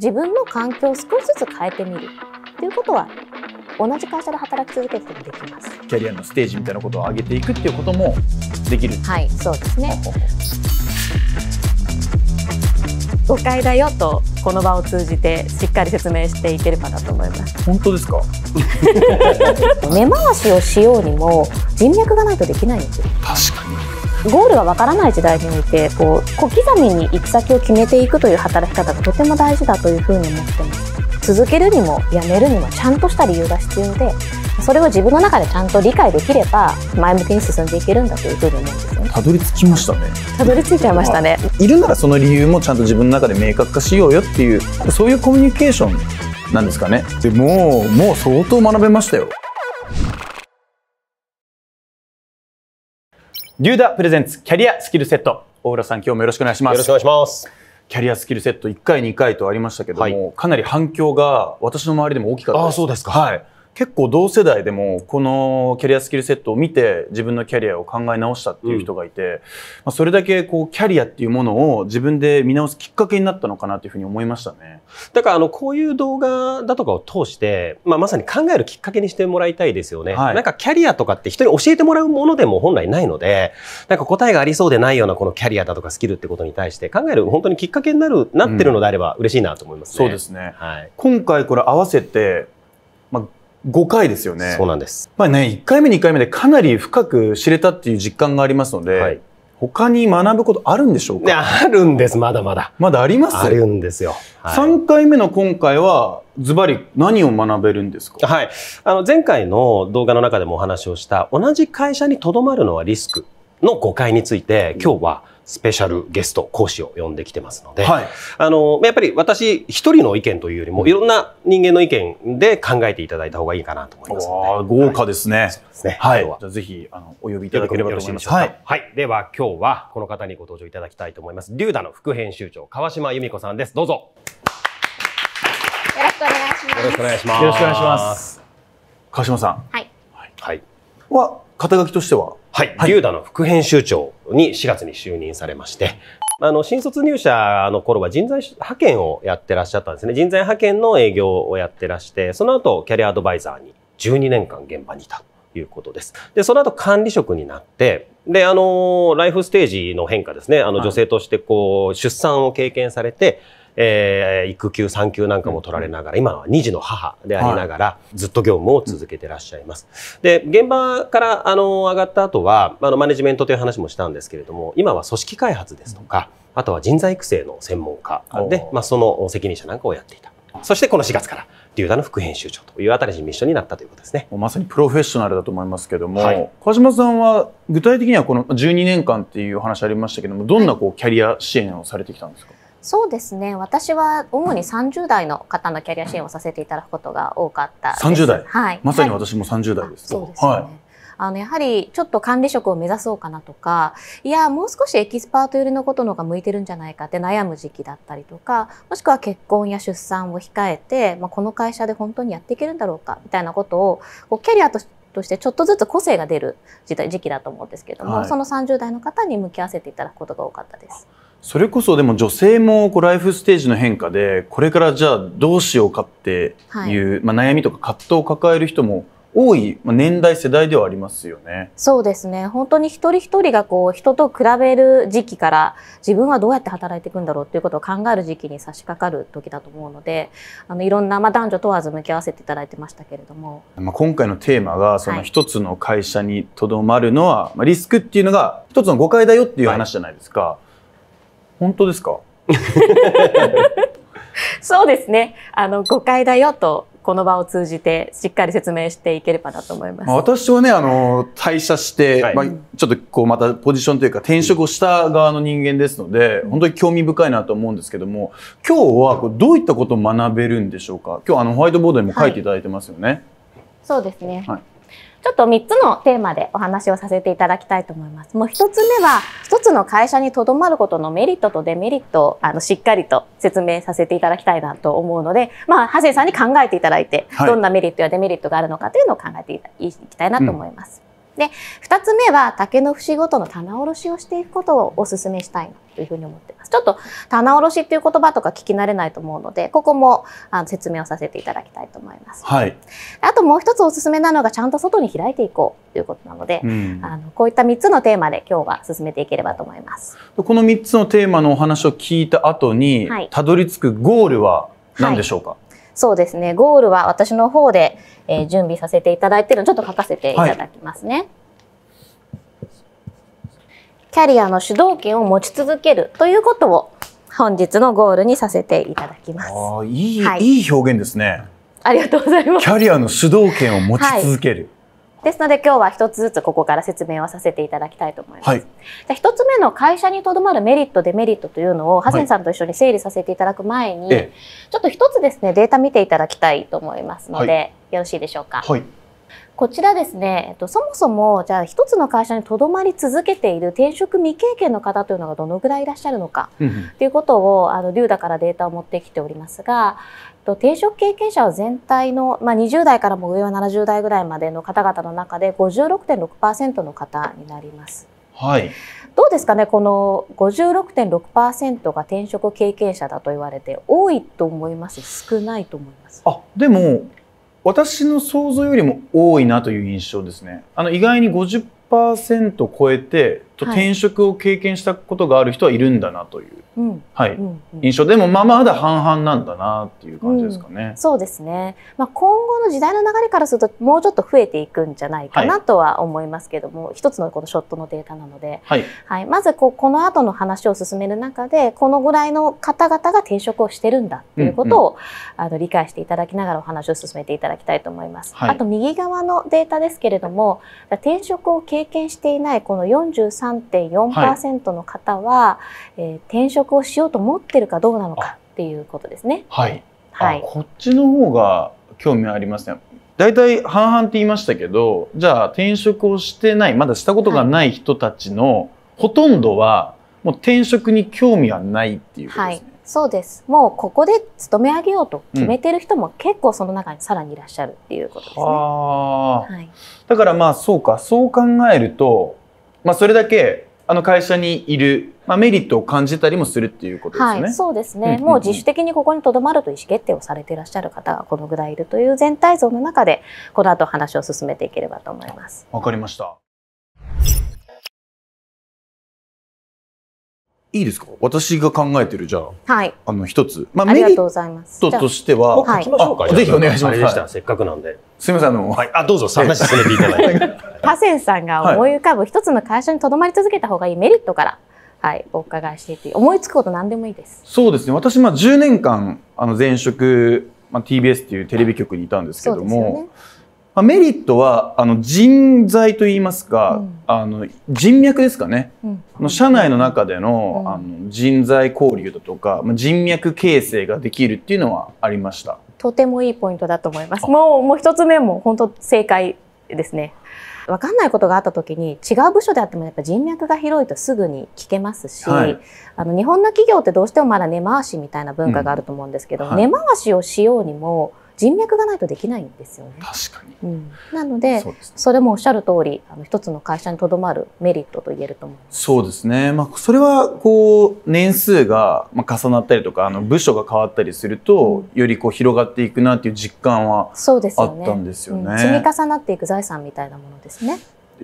自分の環境を少しずつ変えてみるっていうことは同じ会社で働き続けてもできますキャリアのステージみたいなことを上げていくっていうこともできるはいそうですね誤解だよとこの場を通じてしっかり説明していければなと思います本当ですか根 回しをしようにも人脈がないとできないんですよ確かにゴールがわからない時代においてこう小刻みに行く先を決めていくという働き方がとても大事だというふうに思ってます続けるにもやめるにもちゃんとした理由が必要でそれを自分の中でちゃんと理解できれば前向きに進んでいけるんだというふうに思うんですねたどり着きましたねたどり着いちゃいましたね、いるならその理由もちゃんと自分の中で明確化しようよっていうそういうコミュニケーションなんですかねでももう相当学べましたよリューダープレゼンツキャリアスキルセット大浦さん今日もよろしくお願いしますよろしくお願いしますキャリアスキルセット1回2回とありましたけども、はい、かなり反響が私の周りでも大きかったですあそうですかはい結構同世代でもこのキャリアスキルセットを見て自分のキャリアを考え直したっていう人がいて、うん、まあ、それだけこうキャリアっていうものを自分で見直すきっかけになったのかなというふうに思いましたねだからあのこういう動画だとかを通して、まあ、まさに考えるきっかけにしてもらいたいですよね、はい、なんかキャリアとかって人に教えてもらうものでも本来ないのでなんか答えがありそうでないようなこのキャリアだとかスキルってことに対して考える本当にきっかけになるなってるのであれば嬉しいなと思います、ねうん、そうですね、はい、今回これ合わせて5回ですよね。そうなんです。まあね、1回目、2回目でかなり深く知れたっていう実感がありますので、はい、他に学ぶことあるんでしょうかあるんです、まだまだ。まだありますあるんですよ。はい、3回目の今回は、ズバリ何を学べるんですかはい。あの、前回の動画の中でもお話をした、同じ会社にとどまるのはリスクの誤解について、今日は、うんスペシャルゲスト講師を呼んできてますので、はい、あのやっぱり私一人の意見というよりも、いろんな人間の意見で考えていただいた方がいいかなと思いますので豪華ですねはい、ねはいじゃあぜひあのお呼びいただければと思いますはい、はい、では今日はこの方にご登場いただきたいと思います龍ダの副編集長川島由美子さんですどうぞよろしくお願いしますよろしくお願いします川島さんはいはい、はい、は肩書としてははい、はい、の副編集長に4月に就任されまして、あの、新卒入社の頃は人材派遣をやってらっしゃったんですね。人材派遣の営業をやってらして、その後、キャリアアドバイザーに12年間現場にいたということです。で、その後管理職になって、で、あの、ライフステージの変化ですね。あの、女性としてこう、出産を経験されて、えー、育休産休なんかも取られながら、今は2児の母でありながら、ずっと業務を続けてらっしゃいます。で現場からあの上がった後はあのマネジメントという話もしたんですけれども今は組織開発ですとか、あとは人材育成の専門家で、まあ、その責任者なんかをやっていた。そしてこの4月から、リュの副編集長という新しいミッションになったということですね。まさにプロフェッショナルだと思いますけども、はい、川島さんは具体的にはこの12年間っていう話ありましたけども、どんなこうキャリア支援をされてきたんですかそうですね私は主に30代の方のキャリア支援をさせていただくことが多かったです30代、はい、まさに私も30代です、はい、そうですね、はいあの、やはりちょっと管理職を目指そうかなとか、いや、もう少しエキスパート寄りのことの方が向いてるんじゃないかって悩む時期だったりとか、もしくは結婚や出産を控えて、まあ、この会社で本当にやっていけるんだろうか、みたいなことを、こうキャリアとしてちょっとずつ個性が出る時期だと思うんですけども、はい、その30代の方に向き合わせていただくことが多かったです。それこそでも女性もこうライフステージの変化でこれからじゃあどうしようかっていう、はい、まあ、悩みとか葛藤を抱える人も多い年代世代ではありますよね。そうですね。本当に一人一人がこう人と比べる時期から自分はどうやって働いていくんだろうっていうことを考える時期に差し掛かる時だと思うので、あのいろんなまあ男女問わず向き合わせていただいてましたけれども。まあ今回のテーマがその一つの会社にとどまるのは、まあリスクっていうのが一つの誤解だよっていう話じゃないですか。はい本当ですか そうですねあの誤解だよとこの場を通じてしっかり説明していければなと思います。私はねあの退社して、はい、まあ、ちょっとこうまたポジションというか転職をした側の人間ですので、本当に興味深いなと思うんですけども今日はこどういったことを学べるんでしょうか今日あのホワイトボードにも書いていただいてますよね。はい、そうですね、はい、ちょっと3つのテーマでお話をさせていただきたいと思います。もう1つ目は、1つの会社にとどまることのメリットとデメリットをあのしっかりと説明させていただきたいなと思うので、まあ、ハセンさんに考えていただいて、どんなメリットやデメリットがあるのかというのを考えていきたいなと思います。うんで、2つ目は竹の節ごとの棚卸しをしていくことをお勧めしたいなというふうに思ってます。ちょっと棚卸しっていう言葉とか聞き慣れないと思うので、ここもあの説明をさせていただきたいと思います。はい。あともう一つおすすめなのがちゃんと外に開いていこうということなので、うん、あのこういった3つのテーマで今日は進めていければと思います。この3つのテーマのお話を聞いた後に、はい、たどり着くゴールは何でしょうか、はいそうですねゴールは私の方で、えー、準備させていただいてるのちょっと書かせていただきますね。はいキャリアの主導権を持ち続けるということを本日のゴールにさせていただきます。いい、はい、いい表現ですね。ありがとうございます。キャリアの主導権を持ち続ける。はいですので今日は一つずつここから説明をさせていただきたいと思います。はい、じゃ一つ目の会社にとどまるメリットデメリットというのをハセンさんと一緒に整理させていただく前に、はい、ちょっと一つですねデータ見ていただきたいと思いますので、はい、よろしいでしょうか。こちらですね、えっと、そもそもじゃあ一つの会社にとどまり続けている転職未経験の方というのがどのぐらいいらっしゃるのかということをあのリューダからデータを持ってきておりますが、と転職経験者は全体の、まあ、20代からも上は70代ぐらいまでの方々の中で56.6%の方になります。はい、どうですかねこの56.6%が転職経験者だと言われて多いと思います少ないと思いますあでも私の想像よりも多いなという印象ですねあの意外に50%超えてと転職を経験したことがある人はいるんだなという、はい、はいうん、印象でもまあまだ半々なんだなっていう感じですかね。うん、そうですね、まあ、今後の時代の流れからするともうちょっと増えていくんじゃないかなとは思いますけども、はい、一つのこのショットのデータなので、はい、はい、まずこうこの後の話を進める中でこのぐらいの方々が転職をしてるんだということを、うんうん、あの理解していただきながらお話を進めていただきたいと思います。あと右側のデータですけれども転職を経験していないこの43 13.4%の方は、はい、えー、転職をしようと思ってるかどうなのかっていうことですね。はい、はい、こっちの方が興味ありますね。大体半々って言いましたけどじゃあ転職をしてないまだしたことがない人たちのほとんどはもう転職に興味はないっていうことですね。はいそうです。もうここで勤め上げようと決めてる人も結構その中にさらにいらっしゃるっていうことですね。うん、はい、だからまあそうかそう考えるとまあ、それだけあの会社にいる、まあ、メリットを感じたりもするっていうことですね。はい、そうですね、うんうんうん、もう自主的にここにとどまると意思決定をされていらっしゃる方がこのぐらいいるという全体像の中でこの後話を進めていければと思います。わかりましたいいですか私が考えてるじゃあ、はい、あの一つ、まあ、ありがとうございますとしては書きましょうかぜひお願いしますせっかくなんですみませんあの、はい、あどうぞ話進めていただいて ハセンさんが思い浮かぶ一つの会社にとどまり続けた方がいいメリットからはい、お伺いしていて思いつくこと何でもいいですそうですね私、まあ、10年間あの前職、まあ、TBS っていうテレビ局にいたんですけども、まあ、メリットはあの人材といいますか、うん、あの人脈ですかね、うん、の社内の中でのうん、あの人材交流だとか、まあ、人脈形成ができるっていうのはありましたとてもいいポイントだと思いますもうもう一つ目も本当正解ですね分かんないことがあった時に違う部署であってもやっぱ人脈が広いとすぐに聞けますし、はい、あの日本の企業ってどうしてもまだ根回しみたいな文化があると思うんですけど、はい、根回しをしようにも人脈がないとできないんですよね。確かに、うん、なので、ね、それもおっしゃる通りあの一つの会社にとどまるメリットと言えると思いますそうですね、まあ、それはこう年数がまあ重なったりとかあの部署が変わったりすると、うん、よりこう広がっていくなっていう実感はあったんですよね。よね積み重なっていく財産みたいなものですね。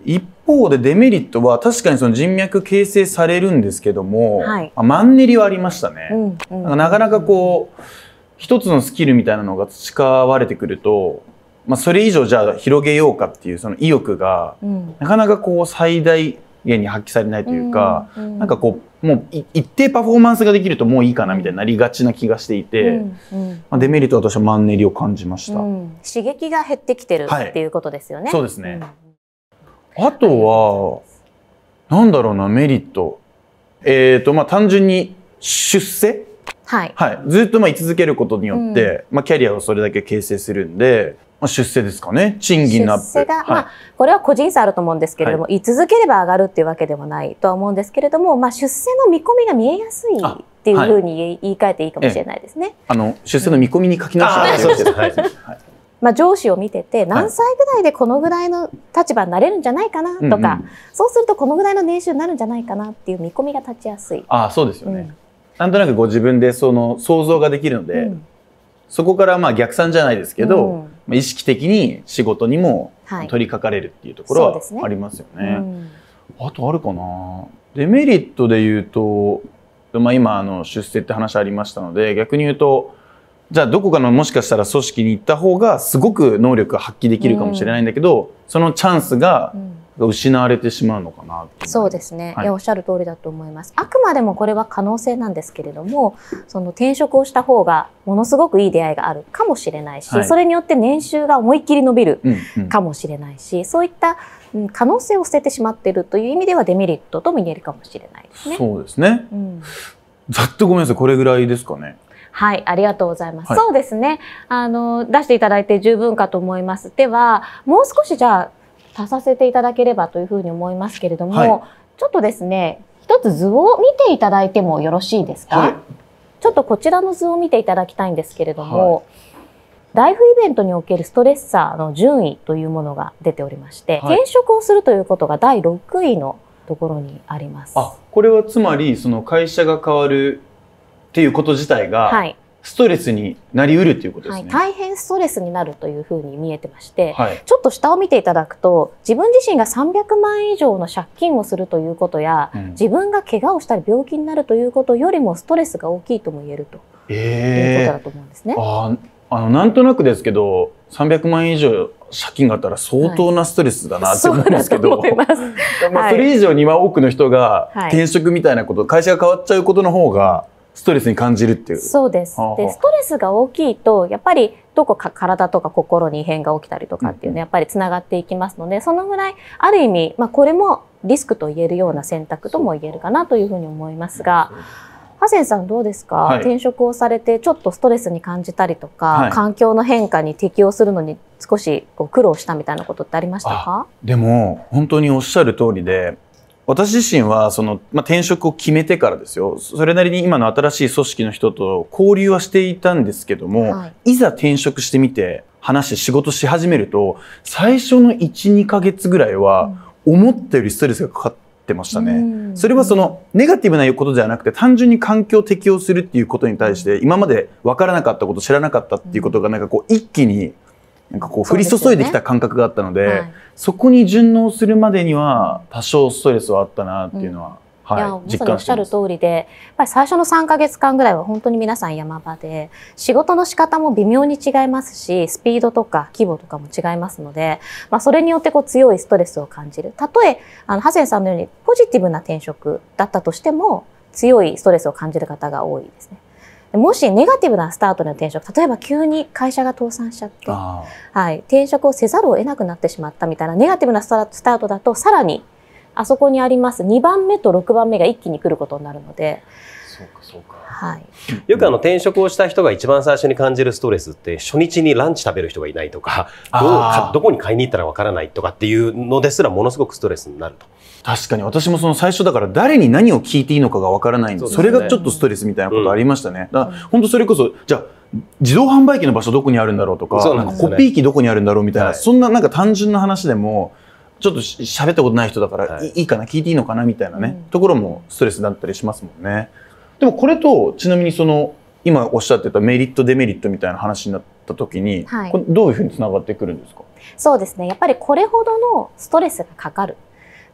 一方でデメリットは確かにその人脈形成されるんですけども、はい、マンネリはありましたね、うんうん、なかなかこう、一つのスキルみたいなのが培われてくると、まあ、それ以上じゃあ広げようかっていうその意欲が、なかなかこう最大限に発揮されないというか、うんうん、なんかこうもう一定パフォーマンスができるともういいかなみたいになりがちな気がしていて、うんうん、まあ、デメリットは私はマンネリを感じました、うん、刺激が減ってきてるっていうことですよね、はい、そうですね、あとはなんだろうなメリットえっ、ー、とまあ単純に出世はい、はい、ずっとまあ居続けることによって、うん、まあ、キャリアをそれだけ形成するんで、まあ、出世ですかね賃金のアップ出世が、はい、まあ、これは個人差あると思うんですけれども、はい、居続ければ上がるっていうわけではないとは思うんですけれども、まあ、出世の見込みが見えやすいっていうふうに言い換えていいかもしれないですね。あの出世の見込みに書き直して、はいまあ、上司を見てて何歳ぐらいでこのぐらいの立場になれるんじゃないかなとか、はいうんうん、そうするとこのぐらいの年収になるんじゃないかなっていう見込みが立ちやすい。あそうですよね、うんなんとなくご自分でその想像ができるので、うん、そこからまあ逆算じゃないですけど、うん、意識的に仕事にも取り掛かれるっていうところはありますよね。はい、ねあとあるかなデメリットで言うと、まあ、今あの出世って話ありましたので逆に言うとじゃあどこかのもしかしたら組織に行った方がすごく能力が発揮できるかもしれないんだけど、うん、そのチャンスが失われてしまうのかなそうですね、はい、おっしゃる通りだと思いますあくまでもこれは可能性なんですけれどもその転職をした方がものすごくいい出会いがあるかもしれないし、はい、それによって年収が思いっきり伸びるかもしれないし、うんうん、そういった可能性を捨ててしまっているという意味ではデメリットとも言えるかもしれないですね。そうですね、うん、ざっとごめんなさいこれぐらいですかね。はい、ありがとうございます。はい、そうですね。あの出していただいて十分かと思います。では、もう少しじゃあ足させていただければというふうに思いますけれども、はい、ちょっとですね一つ図を見ていただいてもよろしいですか、はい、ちょっとこちらの図を見ていただきたいんですけれども、ライフイベントにおけるストレッサーの順位というものが出ておりまして、はい、転職をするということが第6位のところにあります。あこれはつまりその会社が変わるっていうこと自体が、はい、ストレスになりうるということですね、はい、大変ストレスになるというふうに見えてまして、はい、ちょっと下を見ていただくと自分自身が300万円以上の借金をするということや、うん、自分が怪我をしたり病気になるということよりもストレスが大きいとも言えると、えー、いうことだと思うんですね。ああのなんとなくですけど300万円以上借金があったら相当なストレスだなっ思うんですけど、はい、まそれ以上には多くの人が転職みたいなこと、会社が変わっちゃうことの方がストレスに感じるっていうそうですでストレスが大きいとやっぱりどこか体とか心に異変が起きたりとかっていうね、やっぱりつながっていきますのでそのぐらいある意味、まあ、これもリスクと言えるような選択とも言えるかなというふうに思いますが。ハセンさんどうですか、はい、転職をされてちょっとストレスに感じたりとか、はい、環境の変化に適応するのに少しこう苦労したみたいなことってありましたかでも本当におっしゃる通りで私自身はその、まあ、転職を決めてからですよそれなりに今の新しい組織の人と交流はしていたんですけども、はい、いざ転職してみて話して仕事し始めると最初の12か月ぐらいは思ったよりストレスがかかってましたね、うん、それはそのネガティブなことではなくて単純に環境を適応するっていうことに対して今まで分からなかったこと知らなかったっていうことがなんかこう一気になんかこう降り注いできた感覚があったので、ねはい、そこに順応するまでには多少ストレスはあったなっていうのは、うんはい、いやまさにおっしゃる通りでやっぱり最初の3か月間ぐらいは本当に皆さん山場で仕事の仕方も微妙に違いますしスピードとか規模とかも違いますので、まあ、それによってこう強いストレスを感じるたとえあのハセンさんのようにポジティブな転職だったとしても強いストレスを感じる方が多いですね。もしネガティブなスタートでの転職例えば急に会社が倒産しちゃって、はい、転職をせざるを得なくなってしまったみたいなネガティブなスタートだとさらにあそこにあります2番目と6番目が一気に来ることになるので。そうかそうかはい、よくあの転職をした人が一番最初に感じるストレスって初日にランチ食べる人がいないとかどうかどこに買いに行ったらわからないとかっていうのですらものすごくストレスになると確かに私もその最初だから誰に何を聞いていいのかがわからないんで、ね、それがちょっとストレスみたいなことありましたね、うん、だ本当それこそじゃあ自動販売機の場所どこにあるんだろうとか、ね、かコピー機どこにあるんだろうみたいな、はい、そんななんか単純な話でもちょっと喋ったことない人だから、はい、いいかな聞いていいのかなみたいなね、うん、ところもストレスだったりしますもんね。でもこれとちなみにその今おっしゃってたメリットデメリットみたいな話になった時に、はい、どういうふうにつながってくるんですかそうですねやっぱりこれほどのストレスがかかる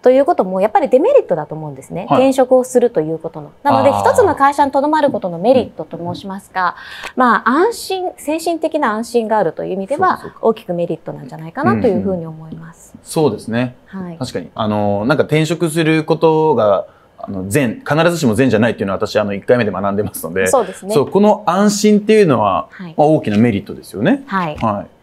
ということもやっぱりデメリットだと思うんですね、はい、転職をするということの。なので一つの会社にとどまることのメリットと申しますが、うん、まあ安心精神的な安心があるという意味では大きくメリットなんじゃないかなというふうに思います。うんうん、そうですね、はい、確かにあのなんか転職することがあの善必ずしも善じゃないっていうのは私あの1回目で学んでますのでそうですね、ね、この安心っていうのは、はい、まあ、大きなメリットですよね。はい、はい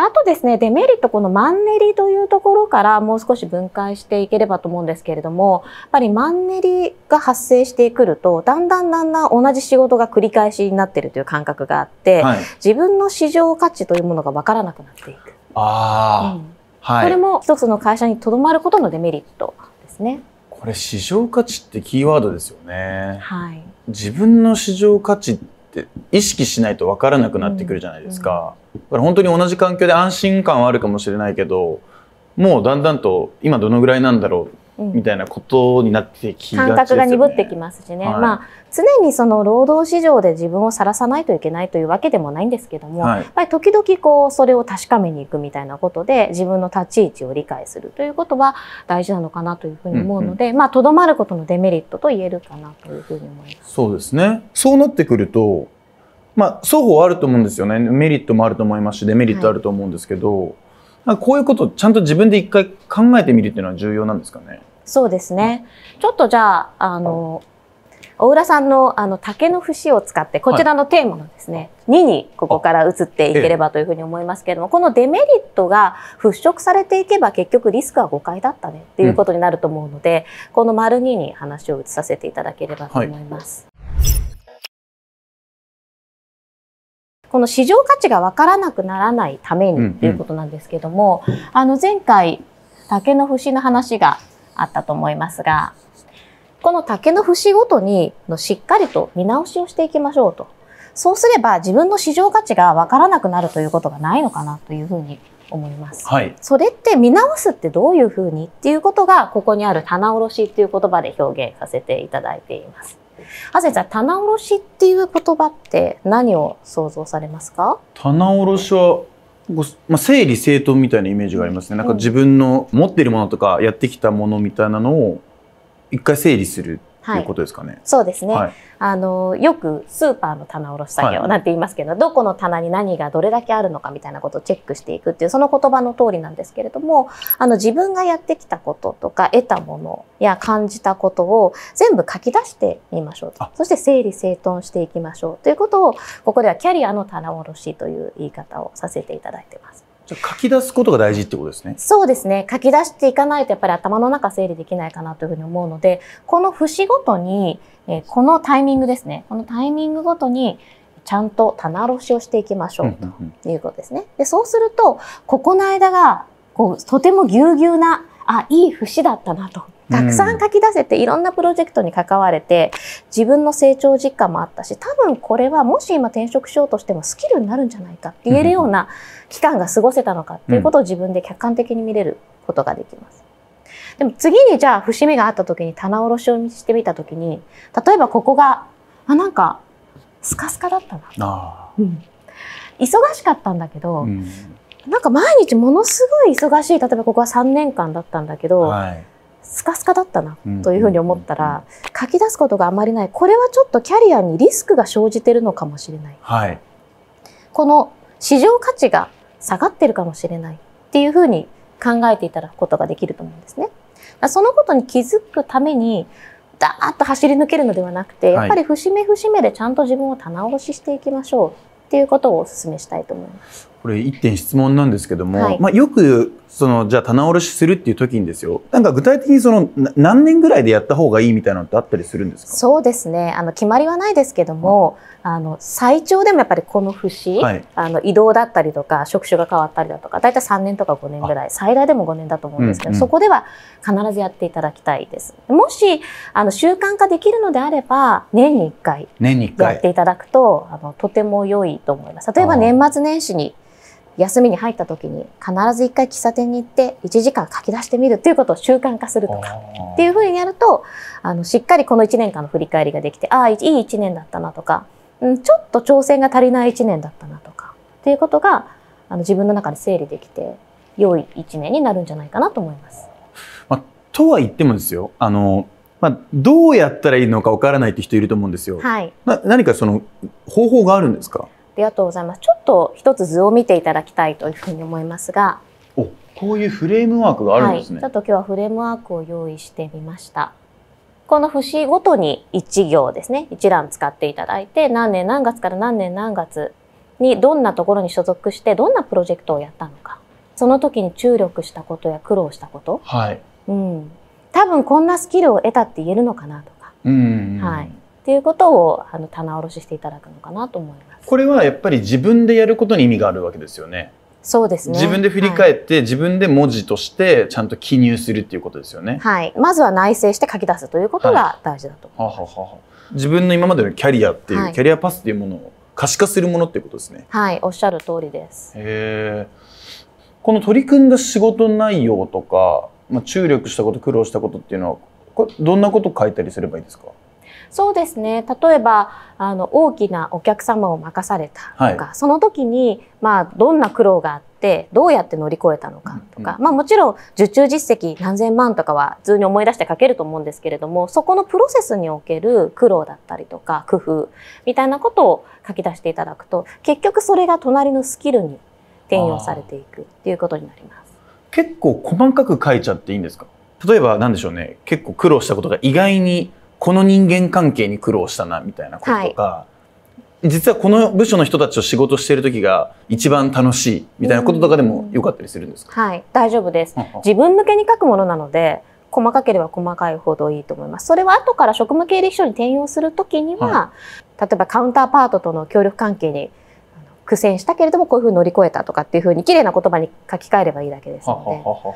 あとですね、デメリット、このマンネリというところからもう少し分解していければと思うんですけれども、やっぱりマンネリが発生してくると、だんだんだんだん同じ仕事が繰り返しになってるという感覚があって、はい、自分の市場価値というものがわからなくなっていく。ああ、うん、はい。これも一つの会社にとどまることのデメリットですね。これ市場価値ってキーワードですよね。はい。自分の市場価値ってって意識しないと分からなくなってくるじゃないですか、だから本当に同じ環境で安心感はあるかもしれないけどもうだんだんと今どのぐらいなんだろうみたいなことになってきがち、ね、感覚が鈍ってきますしね、はい、まあ、常にその労働市場で自分をさらさないといけないというわけでもないんですけども、はい、やっぱり時々こうそれを確かめに行くみたいなことで自分の立ち位置を理解するということは大事なのかなというふうに思うので、うんうん、まあとどまることのデメリットと言えるかなというふうに思います。そうですねそうなってくるとまあ、双方あると思うんですよねメリットもあると思いますしデメリットあると思うんですけど、はい、こういうことをちゃんと自分で一回考えてみるっていうのは重要なんですかねそうですね。ちょっとじゃあ、あの、小浦さんのあの竹の節を使ってこちらのテーマのですね、はい、2にここから移っていければというふうに思いますけれども、ええ、このデメリットが払拭されていけば結局リスクは誤解だったねっていうことになると思うので、うん、この丸2に話を移させていただければと思います。はいこの市場価値が分からなくならないためにということなんですけども、うんうん、あの前回竹の節の話があったと思いますが、この竹の節ごとにしっかりと見直しをしていきましょうと。そうすれば自分の市場価値がわからなくなるということがないのかなというふうに思います。はい、それって見直すってどういうふうにっていうことが、ここにある棚卸しっていう言葉で表現させていただいています。あぜじゃ棚卸しっていう言葉って何を想像されますか棚卸しはまあ、整理整頓みたいなイメージがありますね。なんか自分の持ってるものとかやってきたものみたいなのを一回整理するいうことですかね。そうですね、はい、あのよくスーパーの棚卸作業なんて言いますけど、はい、どこの棚に何がどれだけあるのかみたいなことをチェックしていくっていうその言葉の通りなんですけれどもあの自分がやってきたこととか得たものや感じたことを全部書き出してみましょうそして整理整頓していきましょうということをここではキャリアの棚卸しという言い方をさせていただいてます。じゃ書き出すことが大事ってことですね。そうですね。書き出していかないとやっぱり頭の中整理できないかなというふうに思うので、この節ごとに、えー、このタイミングですね。このタイミングごとに、ちゃんと棚卸しをしていきましょうということですね。で、そうすると、ここの間が、こう、とてもぎゅうぎゅうな、あ、いい節だったなと。たくさん書き出せて、いろんなプロジェクトに関われて、自分の成長実感もあったし、多分これはもし今転職しようとしてもスキルになるんじゃないかって言えるような期間が過ごせたのかっていうことを自分で客観的に見れることができます。でも次にじゃあ節目があった時に棚卸しをしてみた時に、例えばここが、あ、なんかスカスカだったな。うん、忙しかったんだけど、うん、なんか毎日ものすごい忙しい、例えばここは3年間だったんだけど、はいスカスカだったなというふうに思ったら、書き出すことがあまりないこれはちょっとキャリアにリスクが生じてるのかもしれない、はい、この市場価値が下がってるかもしれないっていうふうに考えていただくことができると思うんですね。そのことに気づくためにダーッと走り抜けるのではなくてやっぱり節目節目でちゃんと自分を棚卸ししていきましょうっていうことをお勧めしたいと思います。これ一点質問なんですけども、はい、まあ、よくそのじゃあ棚卸しするっていう時にですよなんか具体的にその何年ぐらいでやった方がいいみたいなのってあったりするんですかそうですねあの決まりはないですけども、うん、あの最長でもやっぱりこの節、はい、あの移動だったりとか職種が変わったりだとか大体3年とか5年ぐらい最大でも5年だと思うんですけど、うんうん、そこでは必ずやっていただきたいですもしあの習慣化できるのであれば年に1回やっていただくとあのとても良いと思います例えば年末年始に休みに入った時に必ず一回喫茶店に行って1時間書き出してみるっていうことを習慣化するとかっていうふうにやるとあのしっかりこの1年間の振り返りができてああいい1年だったなとか、うん、ちょっと挑戦が足りない1年だったなとかっていうことがあの自分の中で整理できて良い1年になるんじゃないかなと思います。まあ、とは言ってもですよあのまあ、どうやったらいいのかわからないって人いると思うんですよ。はい、な何かその方法があるんですかありがとうございます。ちょっと一つ図を見ていただきたいというふうに思いますが。お、こういうフレームワークがあるんですね、はい。ちょっと今日はフレームワークを用意してみました。この節ごとに1行ですね、一覧使っていただいて、何年何月から何年何月にどんなところに所属して、どんなプロジェクトをやったのか、その時に注力したことや苦労したこと、はい、うん、多分こんなスキルを得たって言えるのかなとか、うん、はい、っていうことをあの棚卸ししていただくのかなと思います。これはやっぱり自分でやることに意味があるわけですよね。そうですね。自分で振り返って、はい、自分で文字としてちゃんと記入するっていうことですよね。はい。まずは内省して書き出すということが大事だと、はい、ははは自分の今までのキャリアっていう、はい、キャリアパスっていうものを可視化するものっていうことですね。はい、おっしゃる通りです。へこの取り組んだ仕事内容とか、まあ注力したこと、苦労したことっていうのは、これどんなこと書いたりすればいいですか。そうですね例えばあの大きなお客様を任されたとか、はい、その時に、まあ、どんな苦労があってどうやって乗り越えたのかとか、うんうん、まあ、もちろん受注実績何千万とかは普通に思い出して書けると思うんですけれどもそこのプロセスにおける苦労だったりとか工夫みたいなことを書き出していただくと結局それが隣のスキルに転用されていくっていうことになります。結構細かく書いちゃっていいんですか例えばんでしょうね結構苦労したことが意外にこの人間関係に苦労したなみたいなこととか、はい、実はこの部署の人たちと仕事してる時が一番楽しいみたいなこととかでもよかったりするんですか、はい、大丈夫です、うう自分向けに書くものなので細かければ細かいほどいいと思います。それは後から職務経歴書に転用するときには、例えばカウンターパートとの協力関係に苦戦したけれどもこういうふうに乗り越えたとかっていうふうに綺麗な言葉に書き換えればいいだけですの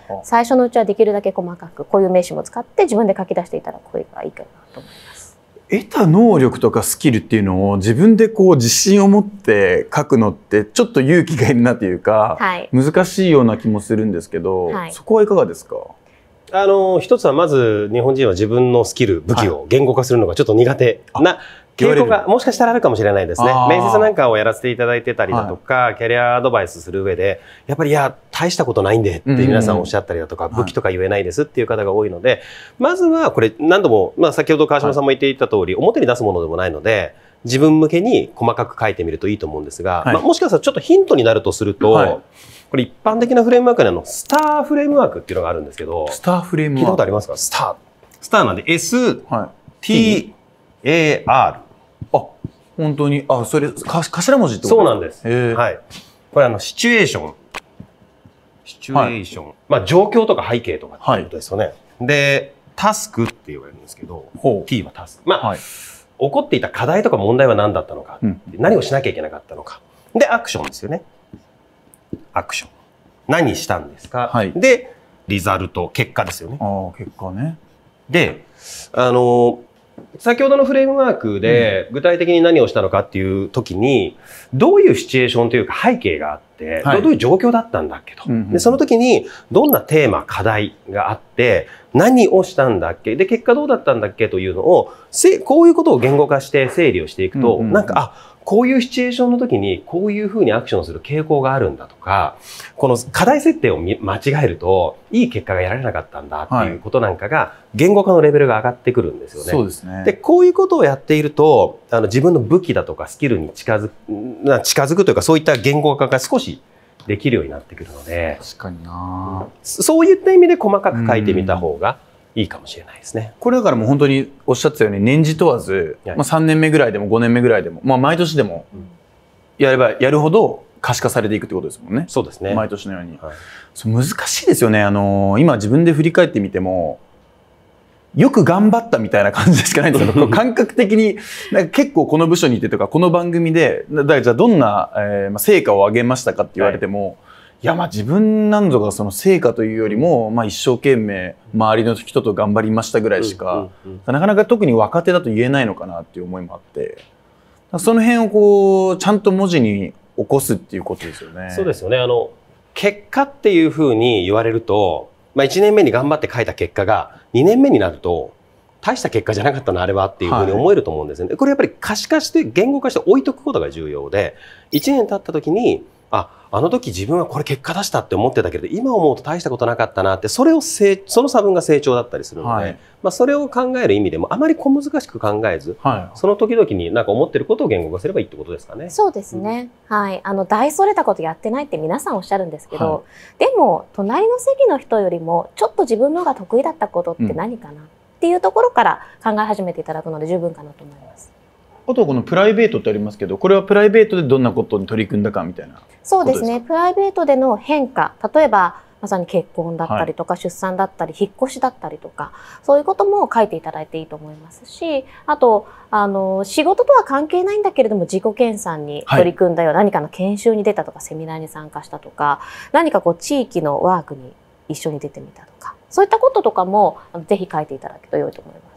で最初のうちはできるだけ細かくこういう名詞も使って自分で書き出していただく方がいいかなと思います。得た能力とかスキルっていうのを自分でこう自信を持って書くのってちょっと勇気がいるなというか、はい、難しいような気もするんですけど、はい、そこはいかがですかあの一つはまず日本人は自分のスキル武器を言語化するのがちょっと苦手な傾向がもしかしたらあるかもしれないですね。面接なんかをやらせていただいてたりだとか、はい、キャリアアドバイスする上で、やっぱりいや、大したことないんでって皆さんおっしゃったりだとか、武器とか言えないですっていう方が多いので、まずはこれ何度も、まあ先ほど川島さんも言っていた通り、表に出すものでもないので、自分向けに細かく書いてみるといいと思うんですが、はい、まあ、もしかしたらちょっとヒントになるとすると、はい、これ一般的なフレームワークにあの、スターフレームワークっていうのがあるんですけど、スターフレームワーク聞いたことありますかスター。スターなんで S、はい、AR あ本当にあそれか頭文字ってことそうなんですはいこれあのシチュエーションシチュエーション、はい、まあ状況とか背景とかってことですよね、はい、でタスクって言われるんですけど T はタスクまあ、はい、起こっていた課題とか問題は何だったのか、うん、何をしなきゃいけなかったのかでアクションですよねアクション何したんですか、はい、でリザルト結果ですよねああ結果ねであの先ほどのフレームワークで具体的に何をしたのかっていう時に、どういうシチュエーションというか背景があって、、はい、どういう状況だったんだっけと、うんうん、でその時にどんなテーマ課題があって何をしたんだっけで結果どうだったんだっけというのをせこういうことを言語化して整理をしていくと、うんうん、なんかあこういうシチュエーションの時にこういうふうにアクションする傾向があるんだとかこの課題設定を間違えるといい結果がやられなかったんだっていうことなんかが言語化のレベルが上がってくるんですよね。そうですねでこういうことをやっているとあの自分の武器だとかスキルに近づく近づくというかそういった言語化が少しできるようになってくるので確かになそういった意味で細かく書いてみた方がいいかもしれないですね、これだからもう本当におっしゃってたように年次問わず、まあ、3年目ぐらいでも5年目ぐらいでも、まあ、毎年でもやればやるほど可視化されていくってことですもんねそうですね毎年のように、はい、そう難しいですよねあの今自分で振り返ってみてもよく頑張ったみたいな感じしかないんですけど、感覚的に、なんか結構この部署にいてとか、この番組で、だじゃあどんな、えー、成果を上げましたかって言われても、はい、いや、まあ自分なんぞがその成果というよりも、まあ一生懸命周りの人と頑張りましたぐらいしか、なかなか特に若手だと言えないのかなっていう思いもあって、その辺をこう、ちゃんと文字に起こすっていうことですよね。そうですよね。あの、結果っていうふうに言われると、まあ1年目に頑張って書いた結果が、2年目になると、大した結果じゃなかったな、あれはっていうふうに思えると思うんですね。はい、これやっぱり可視化して、言語化して置いとくことが重要で、1年経った時に、あ、あの時自分はこれ結果出したって思ってたけど、今思うと大したことなかったなって、それを成、その差分が成長だったりするので、はい、まあそれを考える意味でも、あまり小難しく考えず、はい、その時々になんか思ってることを言語化すればいいってことですかね。そうですね。うん、はい。あの、大それたことやってないって皆さんおっしゃるんですけど、はい、でも、隣の席の人よりも、ちょっと自分のが得意だったことって何かなっていうところから考え始めていただくので十分かなと思います。うんあとはこのプライベートってありますけどこれはプライベートでどんなことに取り組んだかみたいなそうですねプライベートでの変化例えばまさに結婚だったりとか、出産だったり引っ越しだったりとかそういうことも書いていただいていいと思いますしあとあの仕事とは関係ないんだけれども自己研鑽に取り組んだよ、はい、何かの研修に出たとかセミナーに参加したとか何かこう地域のワークに一緒に出てみたとかそういったこととかもぜひ書いていただくと良いと思います。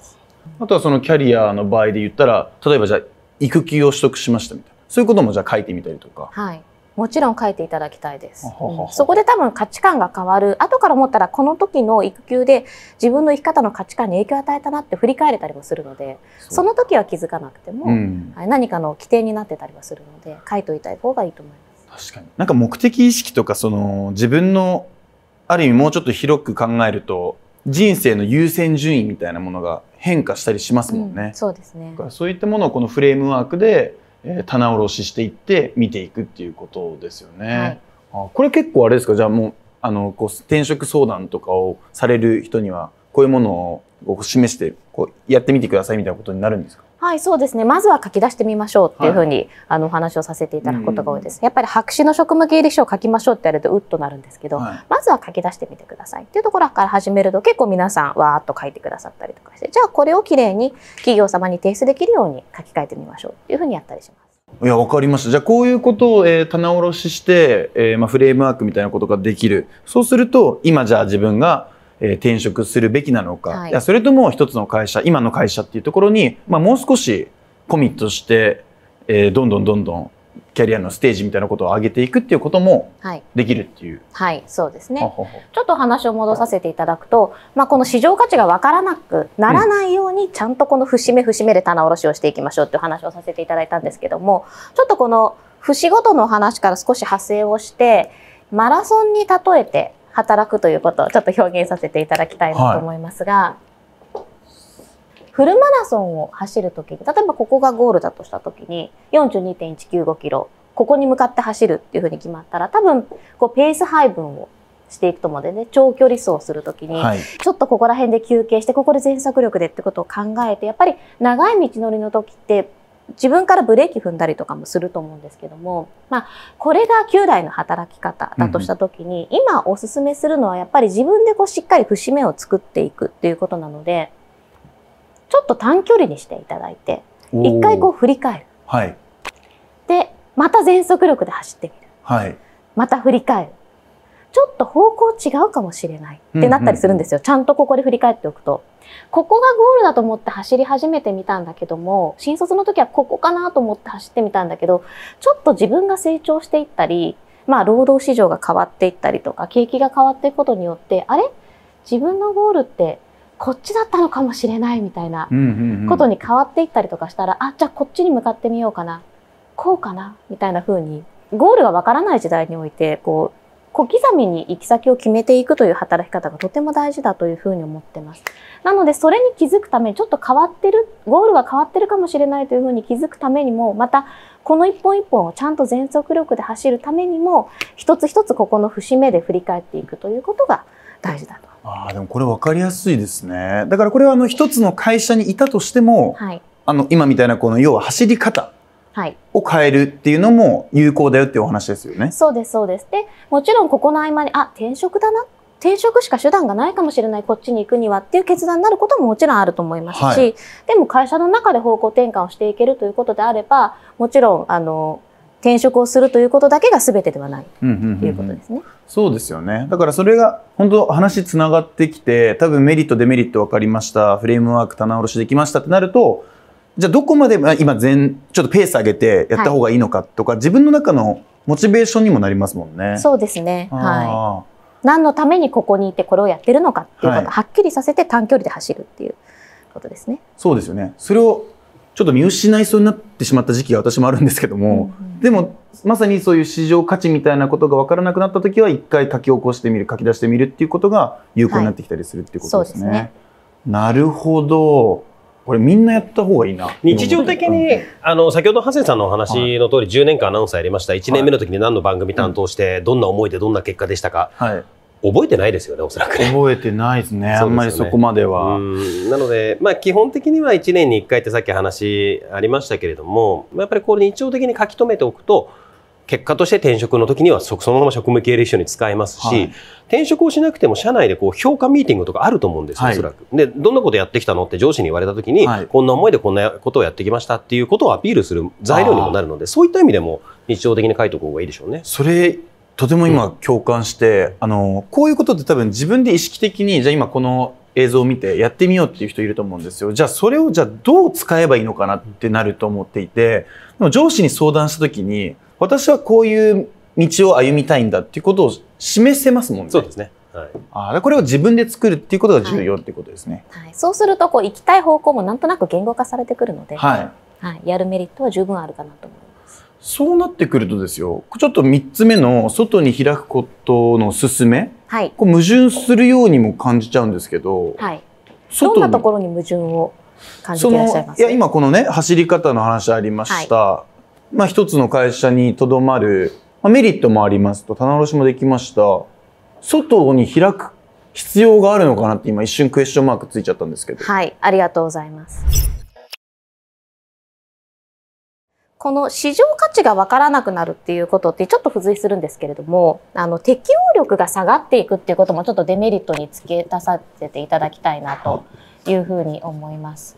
あとはそのキャリアの場合で言ったら例えばじゃあ育休を取得しましたみたいなそういうこともじゃあ書いてみたりとか。はいもちろん書いていただきたいです。そこで多分価値観が変わる。後から思ったらこの時の育休で自分の生き方の価値観に影響を与えたなって振り返れたりもするので、その時は気づかなくても、うん、何かの規定になってたりはするので、書いといた方がいいと思います。確かに。なんか目的意識とかその自分のある意味もうちょっと広く考えると人生の優先順位みたいなものが変化したりしますもんね。うん、そうですね。そういったものをこのフレームワークで、えー、棚卸ししていって見ていくっていうことですよね。はい、あこれ結構あれですかじゃあもうあのこう転職相談とかをされる人にはこういうものを示してこうやってみてくださいみたいなことになるんですかはい、そうですね。まずは書き出してみましょうっていうふうに、はい、あのお話をさせていただくことが多いです。やっぱり白紙の職務経歴書を書きましょうってやるとうっとなるんですけど、はい、まずは書き出してみてくださいっていうところから始めると結構皆さんわーっと書いてくださったりとかして、じゃあこれをきれいに企業様に提出できるように書き換えてみましょうっていうふうにやったりします。いや、わかりました。じゃあ、こういうことを、えー、棚卸しして、えー、まあ、フレームワークみたいなことができる。そうすると、今じゃあ自分がえ転職するべきなのか、はい、いやそれとも一つの会社今の会社っていうところに、まあ、もう少しコミットして、えー、どんどんどんどんキャリアのステージみたいなことを上げていくっていうこともできるっていう。はい、はい、そうですね。ちょっと話を戻させていただくと、まあ、この市場価値が分からなくならないように、ちゃんとこの節目節目で棚卸しをしていきましょうっていう話をさせていただいたんですけども、ちょっとこの節ごとの話から少し派生をして、マラソンに例えて働くということをちょっと表現させていただきたいなと思いますが、はい、フルマラソンを走るときに、例えばここがゴールだとしたときに、42.195キロ、ここに向かって走るっていうふうに決まったら、多分、こう、ペース配分をしていくと思うのでね、長距離走をするときに、はい、ちょっとここら辺で休憩して、ここで全速力でってことを考えて、やっぱり長い道のりの時って、自分からブレーキ踏んだりとかもすると思うんですけども、まあ、これが9代の働き方だとした時に、うん、今おすすめするのはやっぱり自分でこうしっかり節目を作っていくっていうことなのでちょっと短距離にしていただいて一回こう振り返る、はい、でまた全速力で走ってみる、はい、また振り返るちょっと方向違うかもしれないってなったりするんですよ、ちゃんとここで振り返っておくと。ここがゴールだと思って走り始めてみたんだけども新卒の時はここかなと思って走ってみたんだけどちょっと自分が成長していったり、まあ、労働市場が変わっていったりとか景気が変わっていくことによってあれ自分のゴールってこっちだったのかもしれないみたいなことに変わっていったりとかしたら、あじゃあこっちに向かってみようかなこうかなみたいな風にゴールがわからない時代においてこう小刻みに行き先を決めていくという働き方がとても大事だというふうに思ってます。なので、それに気づくために、ちょっと変わってる、ゴールが変わってるかもしれないというふうに気づくためにも、また、この一本一本をちゃんと全速力で走るためにも、一つ一つここの節目で振り返っていくということが大事だと。ああ、でもこれ分かりやすいですね。だからこれはあの一つの会社にいたとしても、はい、あの今みたいなこの要は走り方を変えるっていうのも有効だよっていうお話ですよね。そうですそうです。でもちろんここの合間にあ転職だな転職しか手段がないかもしれないこっちに行くにはっていう決断になることももちろんあると思いますし、はい、でも会社の中で方向転換をしていけるということであればもちろんあの転職をするということだけが全てではないということですね。そうですよね。だからそれが本当話つながってきて多分メリットデメリット分かりましたフレームワーク棚卸しできましたってなるとじゃあどこまで、あ、今全ちょっとペース上げてやった方がいいのかとか、はい、自分の中のモチベーションにもなりますもんね。そうですね。はい。何のためにここにいてこれをやってるのかっていうことをはっきりさせて短距離で走るっていうことですね。はい、そうですよね。それをちょっと見失いそうになってしまった時期が私もあるんですけども、うんうん、でもまさにそういう市場価値みたいなことが分からなくなった時は一回書き起こしてみる書き出してみるっていうことが有効になってきたりするっていうことですね。はい、すねなるほど。これみんなやった方がいいな。日常的に、あの、先ほど長谷さんのお話の通り、10年間アナウンサーやりました。1年目の時に何の番組担当して、どんな思いでどんな結果でしたか。はい。覚えてないですよね、おそらく、覚えてないですね、あんまりそこまでは。なので、まあ、基本的には1年に1回ってさっき話ありましたけれども、やっぱりこれ日常的に書き留めておくと、結果として転職の時にはそのまま職務経歴書に使えますし、はい、転職をしなくても社内でこう評価ミーティングとかあると思うんですよ、はい、おそらく。で、どんなことやってきたのって上司に言われた時に、はい、こんな思いでこんなことをやってきましたっていうことをアピールする材料にもなるので、そういった意味でも日常的に書いておく方がいいでしょうね。それとても今共感して、うん、あのこういうことって多分自分で意識的にじゃあ今この映像を見てやってみようっていう人いると思うんですよ。じゃあそれをじゃあどう使えばいいのかなってなると思っていて、でも上司に相談した時に私はこういう道を歩みたいんだっていうことを示せますもんね。そうですね。はい、あこれを自分で作るっていうことが重要っていうことですね。はい、はい、そうするとこう行きたい方向もなんとなく言語化されてくるので、はい、はい、やるメリットは十分あるかなと思います。そうなってくるとですよ。ちょっと三つ目の外に開くことの勧め、はい、こう矛盾するようにも感じちゃうんですけど、はい、どんなところに矛盾を感じていらっしゃいますか。いや今このね走り方の話ありました。はいまあ、一つの会社にとどまる、まあ、メリットもありますと棚卸しもできました外に開く必要があるのかなって今一瞬クエスチョンマークついちゃったんですけどはいありがとうございますこの市場価値が分からなくなるっていうことってちょっと付随するんですけれどもあの適応力が下がっていくっていうこともちょっとデメリットに付け出させていただきたいなと。いうふうに思います。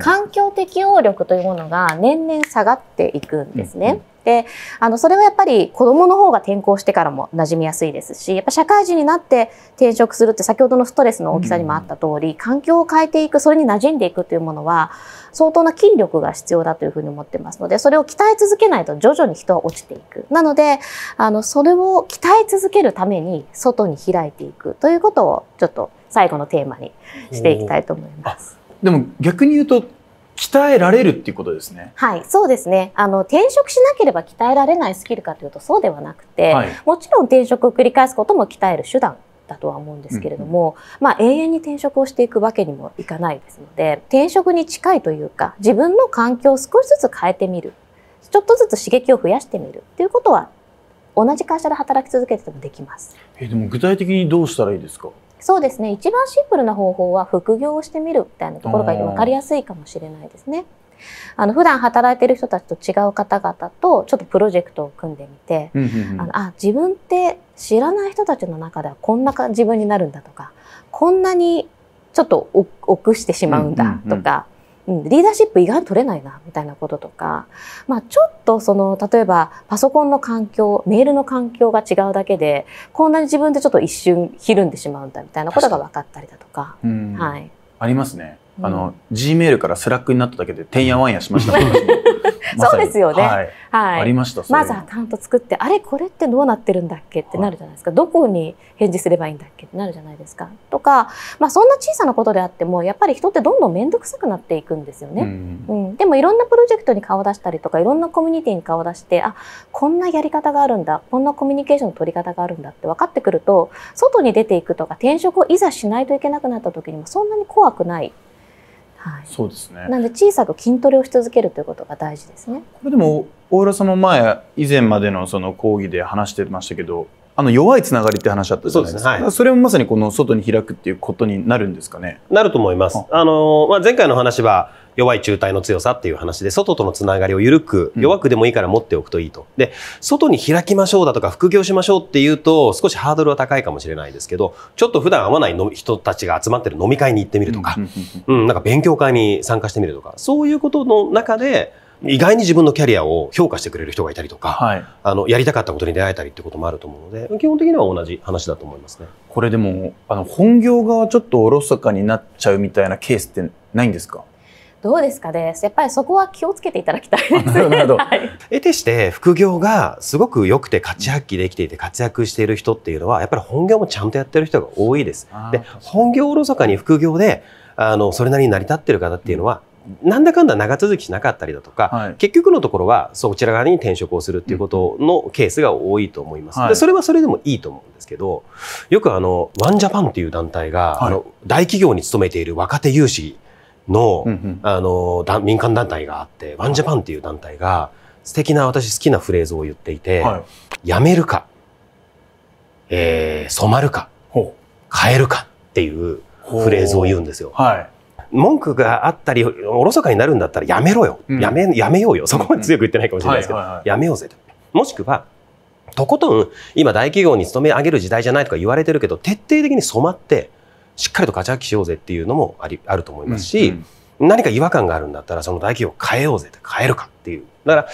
環境適応力というものが年々下がっていくんですね。うんうん、であのそれはやっぱり子どもの方が転校してからも馴染みやすいですしやっぱ社会人になって転職するって先ほどのストレスの大きさにもあった通り、うん、環境を変えていくそれに馴染んでいくというものは相当な筋力が必要だというふうに思ってますので、それを鍛え続けないと徐々に人は落ちていく。なので、あの、それを鍛え続けるために外に開いていくということをちょっと最後のテーマにしていきたいと思います。でも逆に言うと、鍛えられるっていうことですね。はい、そうですね。あの転職しなければ鍛えられないスキルかというとそうではなくて、はい、もちろん転職を繰り返すことも鍛える手段だとは思うんですけれども、うん、まあ、永遠に転職をしていくわけにもいかないですので転職に近いというか自分の環境を少しずつ変えてみるちょっとずつ刺激を増やしてみるっていうことは同じ会社で働き続けててもできます。えでも具体的にどうしたらいいですかそうですね一番シンプルな方法は副業をしてみるみたいなところが分かりやすいかもしれないですね。あの普段働いてる人たちと違う方々とちょっとプロジェクトを組んでみて、うんうんうん、あのあ自分って知らない人たちの中ではこんな自分になるんだとかこんなにちょっと臆してしまうんだとか、うん、うん、リーダーシップ意外に取れないなみたいなこととか、まあ、ちょっとその例えばパソコンの環境メールの環境が違うだけでこんなに自分でちょっと一瞬ひるんでしまうんだみたいなことが分かったりだとか。はい、ありますね。あの、うん、G メールからスラックになっただけでてんやわんやしました、ね。そうですよね、はい、はい、ありましたまずアカウント作ってあれこれってどうなってるんだっけってなるじゃないですか、どこに返事すればいいんだっけってなるじゃないですかとか、まあ、そんな小さなことであってもやっぱり人ってどんどん面倒くさくなっていくんですよね、うん、うん、でもいろんなプロジェクトに顔を出したりとかいろんなコミュニティに顔を出してあこんなやり方があるんだこんなコミュニケーションの取り方があるんだって分かってくると外に出ていくとか転職をいざしないといけなくなった時にもそんなに怖くないはい、そうですねなので小さく筋トレをし続けるということが大事ですねこれでも大浦さんも前以前までのその講義で話してましたけどあの弱いつながりって話だったじゃないですか。そ、ねはい、それもまさにこの外に開くっていうことになるんですかね。なると思います。あのまあ前回の話は弱い中体の強さっていう話で、外とのつながりを緩く、弱くでもいいから持っておくといいと。で、外に開きましょうだとか、副業しましょうっていうと、少しハードルは高いかもしれないですけど、ちょっと普段会わないの人たちが集まってる飲み会に行ってみるとか、うん、なんか勉強会に参加してみるとか、そういうことの中で、意外に自分のキャリアを評価してくれる人がいたりとか、はい、あのやりたかったことに出会えたりってこともあると思うので基本的には同じ話だと思いますねこれでもあの本業がちょっとおろそかになっちゃうみたいなケースってないんですかどうですかねやっぱりそこは気をつけていただきたいです、ね、なるほど、はい、得てして副業がすごく良くて価値発揮できていて活躍している人っていうのはやっぱり本業もちゃんとやってる人が多いですで本業おろそかに副業であのそれなりに成り立ってる方っていうのは、うんなんだかんだ長続きしなかったりだとか、はい、結局のところはそちら側に転職をするっていうことのケースが多いと思います、はい、でそれはそれでもいいと思うんですけどよくあのワンジャパンっていう団体が、はい、あの大企業に勤めている若手有志の,、あの民間団体があってワンジャパンっていう団体が素敵な私好きなフレーズを言っていて、はい、やめるか、えー、染まるか変えるかっていうフレーズを言うんですよ。はい文句があったりおろそかになるんだったらやめろよ、うん、やめやめようよそこまで強く言ってないかもしれないですけど、やめようぜともしくはとことん今大企業に勤め上げる時代じゃないとか言われてるけど徹底的に染まってしっかりとガチャキしようぜっていうのもありあると思いますし、うん、何か違和感があるんだったらその大企業変えようぜって変えるかっていうだから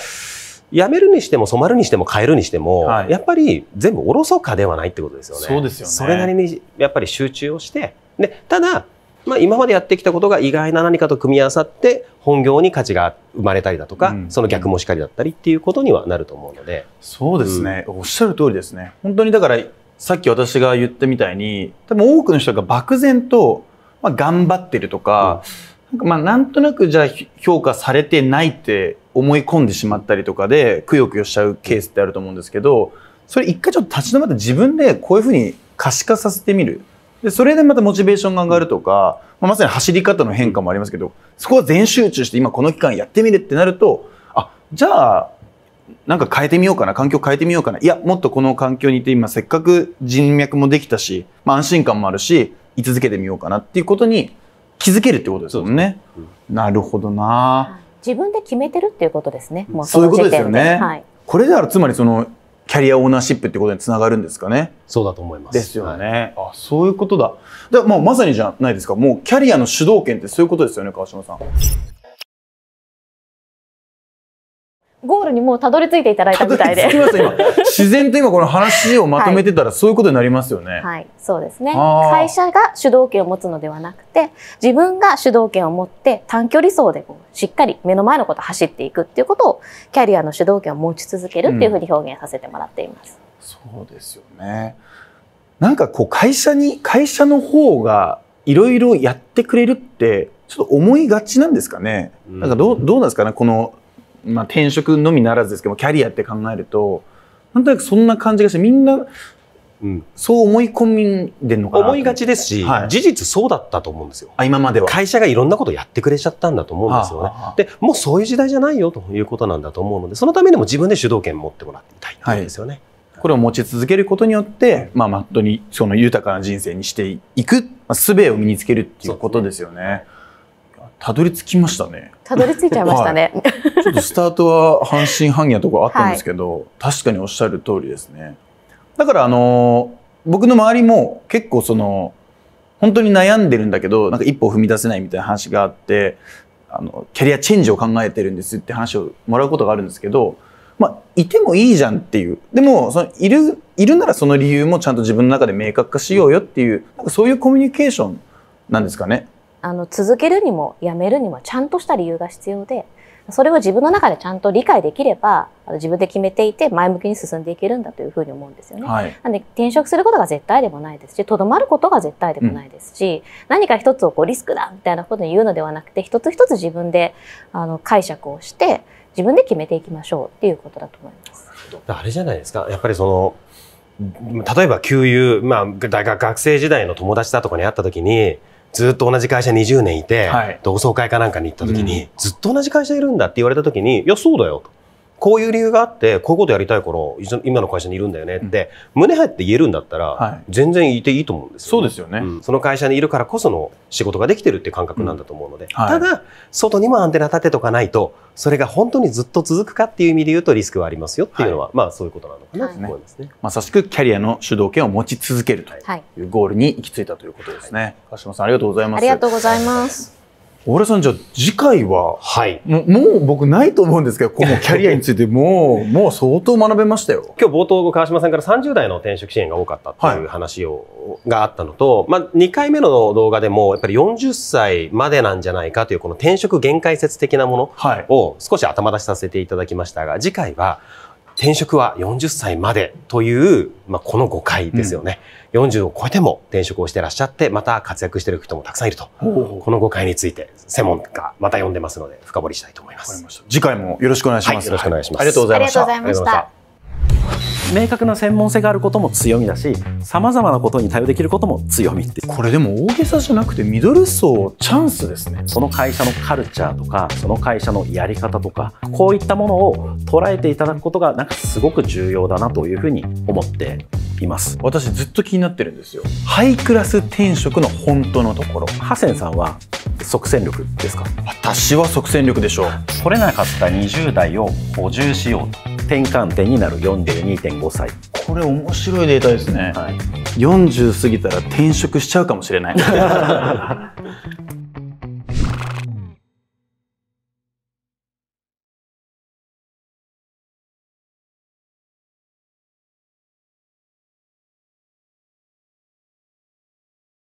やめるにしても染まるにしても変えるにしても、はい、やっぱり全部おろそかではないってことですよね。そうですよねそれなりにやっぱり集中をしてでただ、まあ、今までやってきたことが意外な何かと組み合わさって本業に価値が生まれたりだとか、うん、その逆もしかりだったりっていうことにはなると思うのでそうですね、うん、おっしゃる通りですね。本当にだからさっき私が言ったみたいに多分多くの人が漠然と、まあ、頑張ってるとかうん、なんかまあなんとなくじゃあ評価されてないって思い込んでしまったりとかでくよくよしちゃうケースってあると思うんですけどそれ一回ちょっと立ち止まって自分でこういうふうに可視化させてみる。でそれでまたモチベーションが上がるとか、まあ、まさに走り方の変化もありますけどそこは全集中して今この期間やってみるってなるとあじゃあなんか変えてみようかな、環境変えてみようかな。いや、もっとこの環境にいて今せっかく人脈もできたし、まあ、安心感もあるし、居続けてみようかなっていうことに気づけるってことですもんね。うん、なるほどな。自分で決めてるっていうことですね。もうそういうことですよね。はい、これであるつまりそのキャリアオーナーシップってことにつながるんですかね。そうだと思います。ですよね。はい、あ、そういうことだ。で、もうまさにじゃないですか。もうキャリアの主導権ってそういうことですよね、川島さん。ゴールにもうたどり着いていただいたみたいで。自然と今この話をまとめてたら、そういうことになりますよね。はい、そうですね。会社が主導権を持つのではなくて、自分が主導権を持って短距離走でこうしっかり目の前のこと走っていくっていうことを、キャリアの主導権を持ち続けるっていうふうに表現させてもらっています。うん、そうですよね。なんかこう会社に、会社の方がいろいろやってくれるって、ちょっと思いがちなんですかね。なんかどう、どうなんですかね、このまあ、転職のみならずですけどキャリアって考えるとなんとなくそんな感じがしてみんな、うん、そう思い込んでるのかな思いがちですし、はい、事実そうだったと思うんですよあ今までは会社がいろんなことやってくれちゃったんだと思うんですよね、はあはあ、でもうそういう時代じゃないよということなんだと思うのでそのためにも自分で主導権持ってもらいたいうんですよね、はいこれを持ち続けることによって、まあ、まっとにその豊かな人生にしていく、まあ、術を身につけるっていうことですよね。たどり着きましたね。たどり着いちゃいましたね。はい、ちょっとスタートは半信半疑なところあったんですけど、はい、確かにおっしゃる通りですね。だからあの僕の周りも結構その本当に悩んでるんだけどなんか一歩踏み出せないみたいな話があってあのキャリアチェンジを考えてるんですって話をもらうことがあるんですけど、まあ、いてもいいじゃんっていうでもそのいるいるならその理由もちゃんと自分の中で明確化しようよっていうなんかそういうコミュニケーションなんですかね。あの続けるにもやめるにもちゃんとした理由が必要でそれを自分の中でちゃんと理解できれば自分で決めていて前向きに進んでいけるんだというふうに思うんですよね。はい、なので転職することが絶対でもないですしとどまることが絶対でもないですし、うん、何か一つをこうリスクだみたいなことに言うのではなくて一つ一つ自分であの解釈をして自分で決めていきましょうっていうことだと思います。あれじゃないですかやっぱりその例えば給油、まあ、大学学生時代の友達だとかに会った時にずっと同じ会社20年いて、はい、同窓会かなんかに行った時に、ずっと同じ会社いるんだって言われた時に、いや、そうだよと。こういう理由があってこういうことやりたいから今の会社にいるんだよねって、胸張って言えるんだったら、全然いていいと思うんですよ、ね、そうですよね、うん、その会社にいるからこその仕事ができてるっていう感覚なんだと思うので、うんはい、ただ外にもアンテナ立てとかないとそれが本当にずっと続くかっていう意味で言うとリスクはありますよっていうのは、はい、まあそういうことなのかなと思いますね、まさしくキャリアの主導権を持ち続けるというゴールに行き着いたということですね、はい、川島さんありがとうございますありがとうございます小さんじゃあ次回は、はい、もう僕ないと思うんですけどこのキャリアについて もうもう相当学べましたよ今日冒頭川島さんから30代の転職支援が多かったっていう話を、はい、があったのと、まあ、2回目の動画でもやっぱり40歳までなんじゃないかというこの転職限界説的なものを少し頭出しさせていただきましたが次回は転職は40歳までという、まあ、この誤解ですよね、うん、40を超えても転職をしてらっしゃって、また活躍している人もたくさんいると。この誤解について、専門家、また読んでますので、深掘りしたいと思います。次回もよろしくお願いします。はい、よろしくお願いします、ありがとうございました。ありがとうございました。明確な専門性があることも強みだしさまざまなことに対応できることも強みってこれでも大げさじゃなくてミドル層チャンスですねその会社のカルチャーとかその会社のやり方とかこういったものを捉えていただくことがなんかすごく重要だなというふうに思っています私ずっと気になってるんですよハイクラス転職の本当のところハセンさんは即戦力ですか私は即戦力でしょう取れなかった20代を補充しようと転換点になる42.5歳これ面白いデータですね、はい、40過ぎたら転職しちゃうかもしれない